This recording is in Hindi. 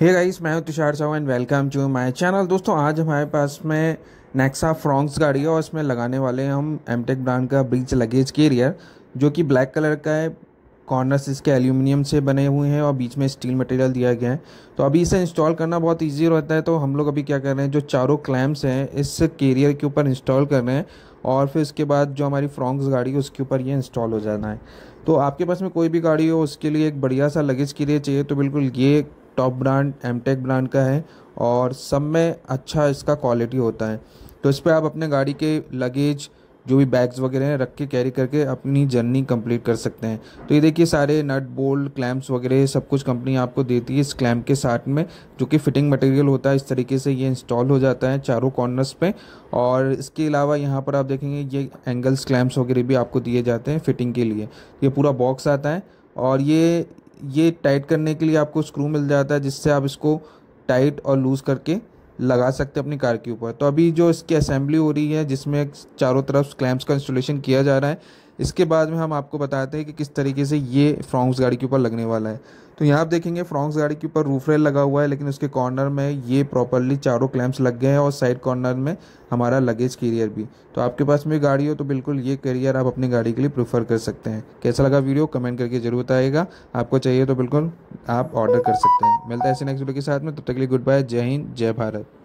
हे गाइस मैं हूं Tushar Sahu and welcome to my channel दोस्तों आज हमारे पास में नेक्सा फ्रॉन्क्स गाड़ी है और इसमें लगाने वाले हम एमटेक ब्रांड का ब्रिज लगेज केरियर जो कि ब्लैक कलर का है कॉर्नर्स इसके एल्यूमिनियम से बने हुए हैं और बीच में स्टील मटेरियल दिया गया है तो अभी इसे इंस्टॉल करना बहुत ईजी रहता है तो हम लोग अभी क्या कर रहे हैं जो चारों क्लैम्प्स हैं इस केरियर के ऊपर इंस्टॉल कर रहे हैं और फिर उसके बाद जो हमारी फ्रॉन्क्स गाड़ी है उसके ऊपर ये इंस्टॉल हो जाना है तो आपके पास में कोई भी गाड़ी हो उसके लिए एक बढ़िया सा लगेज के लिए चाहिए तो बिल्कुल ये टॉप ब्रांड एम ब्रांड का है और सब में अच्छा इसका क्वालिटी होता है तो इस पर आप अपने गाड़ी के लगेज जो भी बैग्स वगैरह हैं रख के कैरी करके अपनी जर्नी कंप्लीट कर सकते हैं तो ये देखिए सारे नट बोल्ट क्लैम्प्स वगैरह सब कुछ कंपनी आपको देती है इस क्लैम्प के साथ में जो कि फिटिंग मटेरियल होता है इस तरीके से ये इंस्टॉल हो जाता है चारों कॉर्नर्स पे और इसके अलावा यहाँ पर आप देखेंगे ये एंगल्स क्लैम्प्स वगैरह भी आपको दिए जाते हैं फिटिंग के लिए ये पूरा बॉक्स आता है और ये ये टाइट करने के लिए आपको स्क्रू मिल जाता है जिससे आप इसको टाइट और लूज़ करके लगा सकते हैं अपनी कार के ऊपर तो अभी जो इसकी असेंबली हो रही है जिसमें चारों तरफ क्लैम्प्स का इंस्टॉलेशन किया जा रहा है इसके बाद में हम आपको बताते हैं कि किस तरीके से ये फ्रॉन्क्स गाड़ी के ऊपर लगने वाला है तो यहाँ आप देखेंगे फ्रॉन्क्स गाड़ी के ऊपर रूफ रेल लगा हुआ है लेकिन उसके कॉर्नर में ये प्रॉपरली चारों क्लैम्प्स लग गए हैं और साइड कॉर्नर में हमारा लगेज कैरियर भी तो आपके पास में गाड़ी हो तो बिल्कुल ये कैरियर आप अपनी गाड़ी के लिए प्रीफर कर सकते हैं कैसा लगा वीडियो कमेंट करके जरूर आएगा आपको चाहिए तो बिल्कुल आप ऑर्डर कर सकते हैं मिलता है ऐसे नेक्स्ट वीडियो के साथ में तब तक के लिए गुड बाय जय हिंद जय भारत